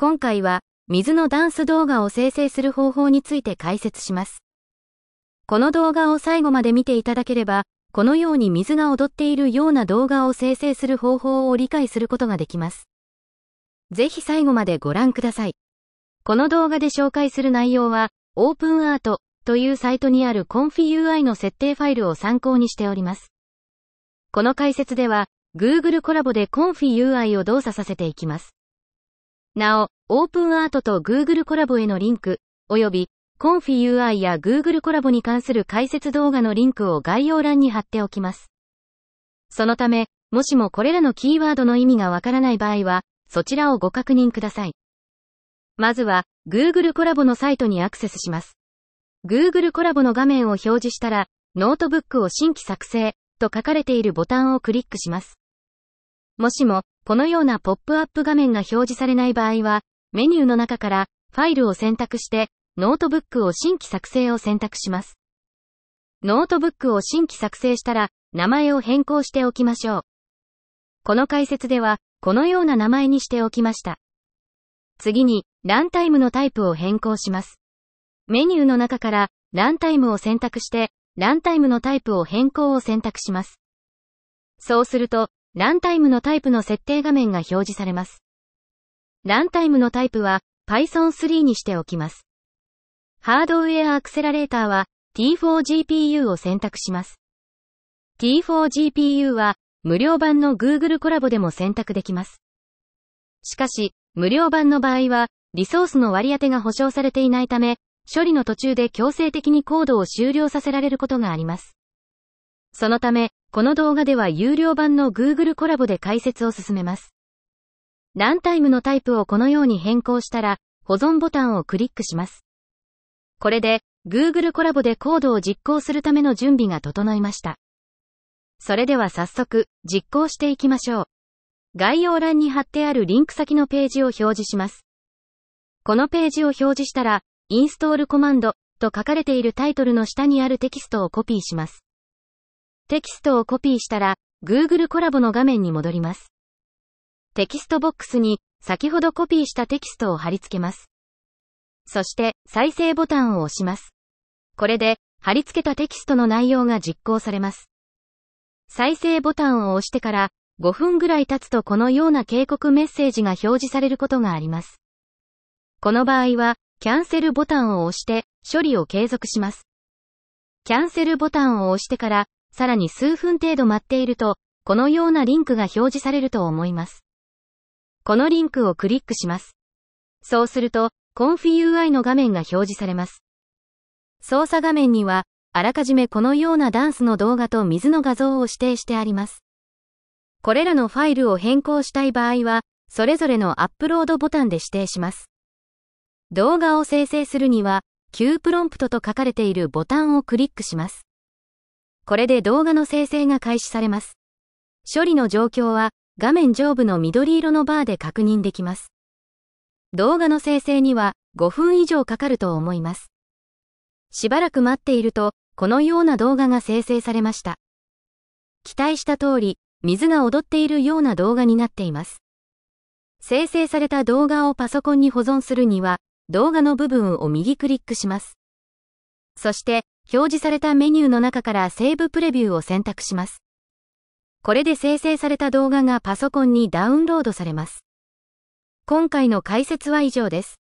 今回は水のダンス動画を生成する方法について解説します。この動画を最後まで見ていただければ、このように水が踊っているような動画を生成する方法を理解することができます。ぜひ最後までご覧ください。この動画で紹介する内容は、OpenArt というサイトにある ConfUI の設定ファイルを参考にしております。この解説では、Google コラボで ConfUI を動作させていきます。なお、オープンアートと Google コラボへのリンク、及び、コンフィ UI や Google コラボに関する解説動画のリンクを概要欄に貼っておきます。そのため、もしもこれらのキーワードの意味がわからない場合は、そちらをご確認ください。まずは、Google コラボのサイトにアクセスします。Google コラボの画面を表示したら、ノートブックを新規作成と書かれているボタンをクリックします。もしも、このようなポップアップ画面が表示されない場合は、メニューの中からファイルを選択して、ノートブックを新規作成を選択します。ノートブックを新規作成したら、名前を変更しておきましょう。この解説では、このような名前にしておきました。次に、ランタイムのタイプを変更します。メニューの中から、ランタイムを選択して、ランタイムのタイプを変更を選択します。そうすると、ランタイムのタイプの設定画面が表示されます。ランタイムのタイプは Python 3にしておきます。ハードウェアアクセラレーターは T4GPU を選択します。T4GPU は無料版の Google コラボでも選択できます。しかし、無料版の場合は、リソースの割り当てが保証されていないため、処理の途中で強制的にコードを終了させられることがあります。そのため、この動画では有料版の Google コラボで解説を進めます。ランタイムのタイプをこのように変更したら、保存ボタンをクリックします。これで、Google コラボでコードを実行するための準備が整いました。それでは早速、実行していきましょう。概要欄に貼ってあるリンク先のページを表示します。このページを表示したら、インストールコマンドと書かれているタイトルの下にあるテキストをコピーします。テキストをコピーしたら、Google コラボの画面に戻ります。テキストボックスに、先ほどコピーしたテキストを貼り付けます。そして、再生ボタンを押します。これで、貼り付けたテキストの内容が実行されます。再生ボタンを押してから、5分ぐらい経つとこのような警告メッセージが表示されることがあります。この場合は、キャンセルボタンを押して、処理を継続します。キャンセルボタンを押してから、さらに数分程度待っていると、このようなリンクが表示されると思います。このリンクをクリックします。そうすると、ConfUI の画面が表示されます。操作画面には、あらかじめこのようなダンスの動画と水の画像を指定してあります。これらのファイルを変更したい場合は、それぞれのアップロードボタンで指定します。動画を生成するには、Q プロンプトと書かれているボタンをクリックします。これで動画の生成が開始されます。処理の状況は画面上部の緑色のバーで確認できます。動画の生成には5分以上かかると思います。しばらく待っていると、このような動画が生成されました。期待した通り、水が踊っているような動画になっています。生成された動画をパソコンに保存するには、動画の部分を右クリックします。そして、表示されたメニューの中からセーブプレビューを選択します。これで生成された動画がパソコンにダウンロードされます。今回の解説は以上です。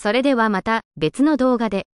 それではまた別の動画で。